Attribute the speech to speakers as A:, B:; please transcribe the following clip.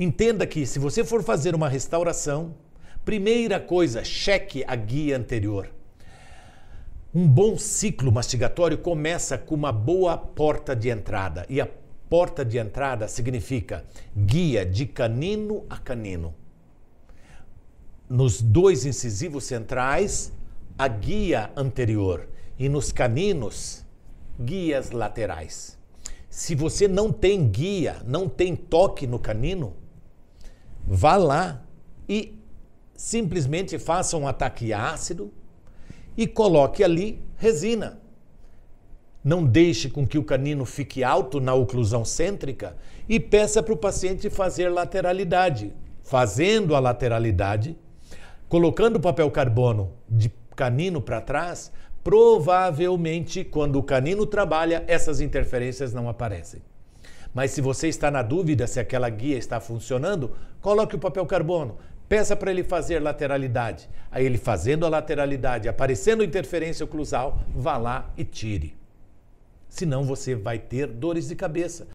A: Entenda que se você for fazer uma restauração, primeira coisa, cheque a guia anterior. Um bom ciclo mastigatório começa com uma boa porta de entrada. E a porta de entrada significa guia de canino a canino. Nos dois incisivos centrais, a guia anterior. E nos caninos, guias laterais. Se você não tem guia, não tem toque no canino, vá lá e simplesmente faça um ataque ácido e coloque ali resina. Não deixe com que o canino fique alto na oclusão cêntrica e peça para o paciente fazer lateralidade. Fazendo a lateralidade, colocando o papel carbono de canino para trás, provavelmente quando o canino trabalha, essas interferências não aparecem. Mas se você está na dúvida se aquela guia está funcionando, coloque o papel carbono. Peça para ele fazer lateralidade. Aí ele fazendo a lateralidade, aparecendo interferência oclusal, vá lá e tire. Senão você vai ter dores de cabeça.